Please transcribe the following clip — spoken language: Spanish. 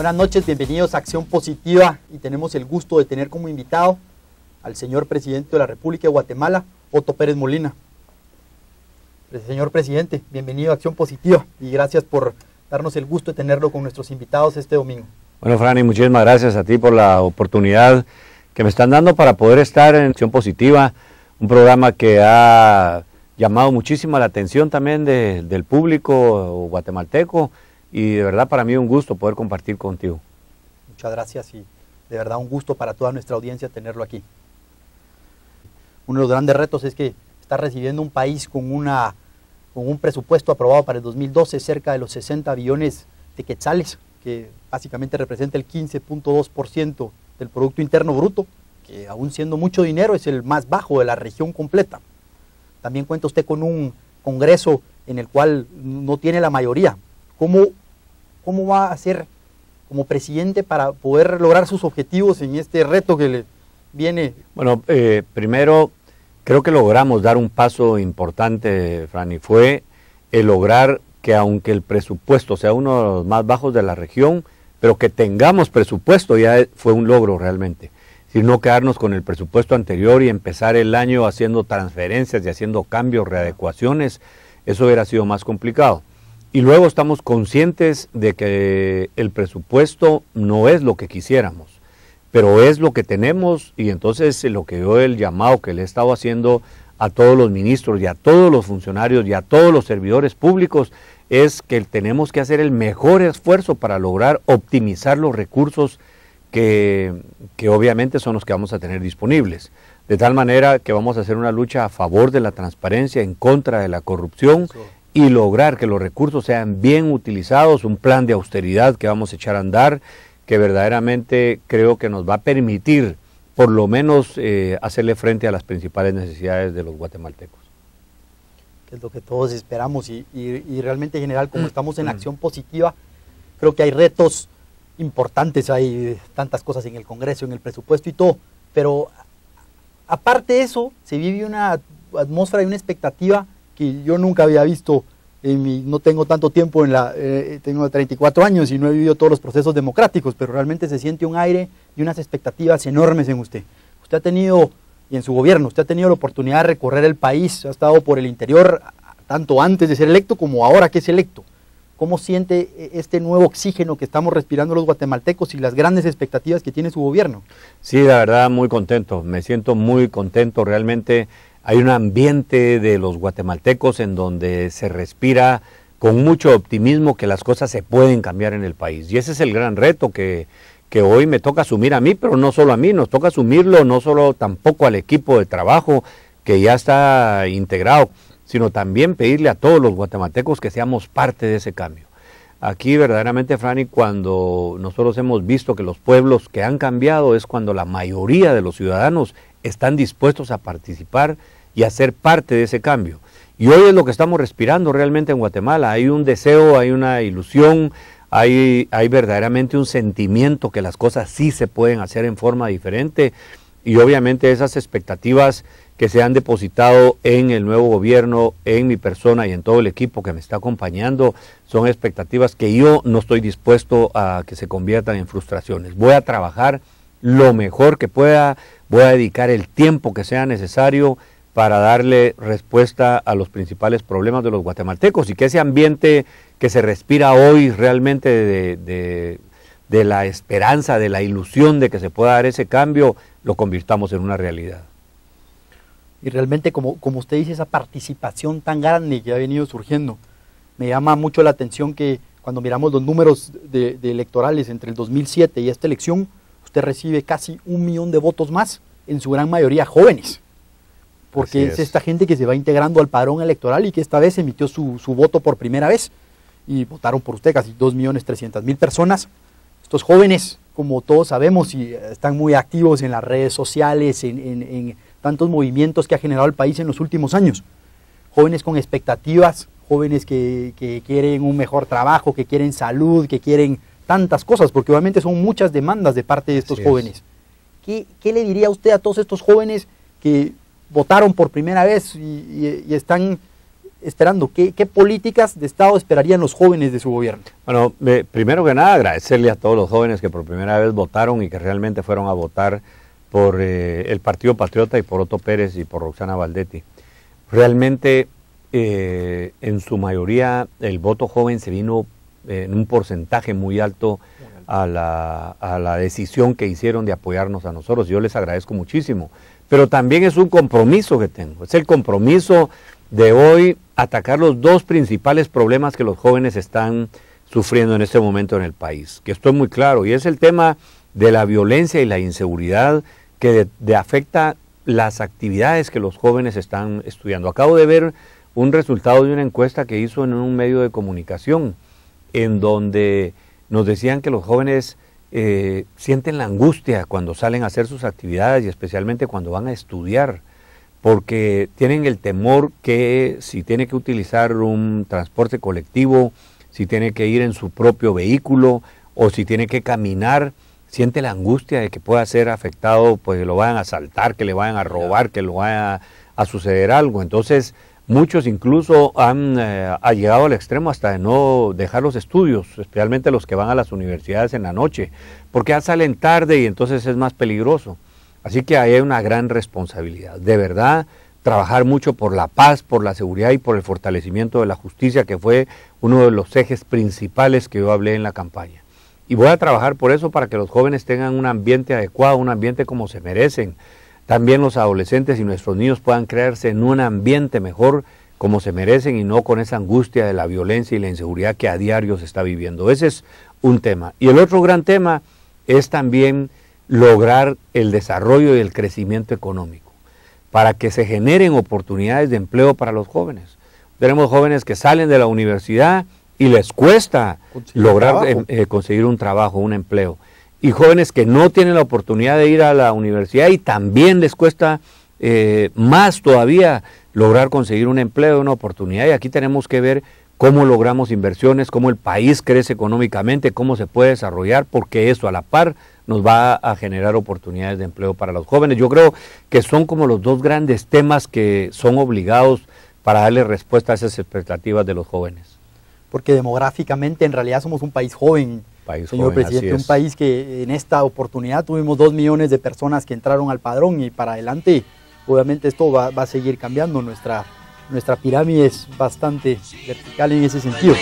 Buenas noches, bienvenidos a Acción Positiva y tenemos el gusto de tener como invitado al señor presidente de la República de Guatemala, Otto Pérez Molina. Pues, señor presidente, bienvenido a Acción Positiva y gracias por darnos el gusto de tenerlo con nuestros invitados este domingo. Bueno, Franny, muchísimas gracias a ti por la oportunidad que me están dando para poder estar en Acción Positiva, un programa que ha llamado muchísima la atención también del público guatemalteco y de verdad para mí un gusto poder compartir contigo. Muchas gracias y de verdad un gusto para toda nuestra audiencia tenerlo aquí. Uno de los grandes retos es que está recibiendo un país con, una, con un presupuesto aprobado para el 2012 cerca de los 60 billones de quetzales, que básicamente representa el 15.2% del Producto Interno Bruto, que aún siendo mucho dinero es el más bajo de la región completa. También cuenta usted con un Congreso en el cual no tiene la mayoría. ¿Cómo cómo va a ser como presidente para poder lograr sus objetivos en este reto que le viene? Bueno, eh, primero creo que logramos dar un paso importante, Fran, y fue el lograr que aunque el presupuesto sea uno de los más bajos de la región, pero que tengamos presupuesto ya fue un logro realmente. Si no quedarnos con el presupuesto anterior y empezar el año haciendo transferencias y haciendo cambios, readecuaciones, eso hubiera sido más complicado. Y luego estamos conscientes de que el presupuesto no es lo que quisiéramos, pero es lo que tenemos y entonces lo que yo el llamado que le he estado haciendo a todos los ministros y a todos los funcionarios y a todos los servidores públicos es que tenemos que hacer el mejor esfuerzo para lograr optimizar los recursos que, obviamente son los que vamos a tener disponibles. De tal manera que vamos a hacer una lucha a favor de la transparencia, en contra de la corrupción y lograr que los recursos sean bien utilizados, un plan de austeridad que vamos a echar a andar, que verdaderamente creo que nos va a permitir por lo menos eh, hacerle frente a las principales necesidades de los guatemaltecos. Que es lo que todos esperamos y, y, y realmente general, como mm. estamos en mm. acción positiva, creo que hay retos importantes, hay tantas cosas en el Congreso, en el presupuesto y todo, pero aparte de eso, se vive una atmósfera y una expectativa que yo nunca había visto en no tengo tanto tiempo en la, eh, tengo 34 años y no he vivido todos los procesos democráticos, pero realmente se siente un aire y unas expectativas enormes en usted. Usted ha tenido, y en su gobierno, usted ha tenido la oportunidad de recorrer el país, ha estado por el interior tanto antes de ser electo como ahora que es electo. ¿Cómo siente eh, este nuevo oxígeno que estamos respirando los guatemaltecos y las grandes expectativas que tiene su gobierno? Sí, la verdad, muy contento. Me siento muy contento realmente. Hay un ambiente de los guatemaltecos en donde se respira con mucho optimismo que las cosas se pueden cambiar en el país. Y ese es el gran reto que, hoy me toca asumir a mí, pero no solo a mí, nos toca asumirlo no solo tampoco al equipo de trabajo que ya está integrado, sino también pedirle a todos los guatemaltecos que seamos parte de ese cambio. Aquí verdaderamente, Franny, cuando nosotros hemos visto que los pueblos que han cambiado es cuando la mayoría de los ciudadanos están dispuestos a participar y a ser parte de ese cambio. Y hoy es lo que estamos respirando realmente en Guatemala. Hay un deseo, hay una ilusión, hay, hay verdaderamente un sentimiento que las cosas sí se pueden hacer en forma diferente y obviamente esas expectativas que se han depositado en el nuevo gobierno, en mi persona y en todo el equipo que me está acompañando, son expectativas que yo no estoy dispuesto a que se conviertan en frustraciones. Voy a trabajar lo mejor que pueda, voy a dedicar el tiempo que sea necesario para darle respuesta a los principales problemas de los guatemaltecos y que ese ambiente que se respira hoy realmente de, la esperanza, de la ilusión de que se pueda dar ese cambio, lo convirtamos en una realidad. Y realmente, como, usted dice, esa participación tan grande que ha venido surgiendo, me llama mucho la atención que cuando miramos los números de, de electorales entre el 2007 y esta elección, usted recibe casi un millón de votos más, en su gran mayoría jóvenes, porque es. esta gente que se va integrando al padrón electoral y que esta vez emitió su, voto por primera vez y votaron por usted casi 2.300.000 personas. Estos jóvenes, como todos sabemos, y eh, están muy activos en las redes sociales, en, tantos movimientos que ha generado el país en los últimos años. Jóvenes con expectativas, jóvenes que, quieren un mejor trabajo, que quieren salud, que quieren tantas cosas, porque obviamente son muchas demandas de parte de estos jóvenes. ¿Qué, le diría usted a todos estos jóvenes que votaron por primera vez y, están esperando? ¿Qué, políticas de Estado esperarían los jóvenes de su gobierno? Bueno, primero que nada agradecerle a todos los jóvenes que por primera vez votaron y que realmente fueron a votar por eh, el Partido Patriota y por Otto Pérez y por Roxana Valdetti. Realmente, eh, en su mayoría, el voto joven se vino en un porcentaje muy alto a la, decisión que hicieron de apoyarnos a nosotros. Yo les agradezco muchísimo. Pero también es un compromiso que tengo. Es el compromiso de hoy atacar los dos principales problemas que los jóvenes están sufriendo en este momento en el país, que estoy muy claro, y es el tema de la violencia y la inseguridad que afecta las actividades que los jóvenes están estudiando. Acabo de ver un resultado de una encuesta que hizo en un medio de comunicación en donde nos decían que los jóvenes eh, sienten la angustia cuando salen a hacer sus actividades y especialmente cuando van a estudiar, porque tienen el temor que si tiene que utilizar un transporte colectivo, si tiene que ir en su propio vehículo o si tiene que caminar, siente la angustia de que pueda ser afectado, pues lo vayan a asaltar, que le vayan a robar, que lo vaya a suceder algo. Entonces, Muchos incluso han eh, llegado al extremo hasta de no dejar los estudios, especialmente los que van a las universidades en la noche, porque salen tarde y entonces es más peligroso. Así que hay una gran responsabilidad. De verdad, trabajar mucho por la paz, por la seguridad y por el fortalecimiento de la justicia, que fue uno de los ejes principales que yo hablé en la campaña. Y voy a trabajar por eso para que los jóvenes tengan un ambiente adecuado, un ambiente como se merecen, también los adolescentes y nuestros niños puedan crearse en un ambiente mejor como se merecen y no con esa angustia de la violencia y la inseguridad que a diario se está viviendo. Ese es un tema. Y el otro gran tema es también lograr el desarrollo y el crecimiento económico, para que se generen oportunidades de empleo para los jóvenes. Tenemos jóvenes que salen de la universidad y les cuesta lograr em, eh, conseguir un trabajo, un empleo y jóvenes que no tienen la oportunidad de ir a la universidad y también les cuesta eh, más todavía lograr conseguir un empleo, una oportunidad. Y aquí tenemos que ver cómo logramos inversiones, cómo el país crece económicamente, cómo se puede desarrollar, porque eso a la par nos va a generar oportunidades de empleo para los jóvenes. Yo creo que son como los dos grandes temas que son obligados para darle respuesta a esas expectativas de los jóvenes. Porque demográficamente en realidad somos un país joven, Señor presidente, un país que en esta oportunidad tuvimos dos millones de personas que entraron al padrón y para adelante, obviamente esto va, va a seguir cambiando. Nuestra, nuestra pirámide es bastante vertical en ese sentido.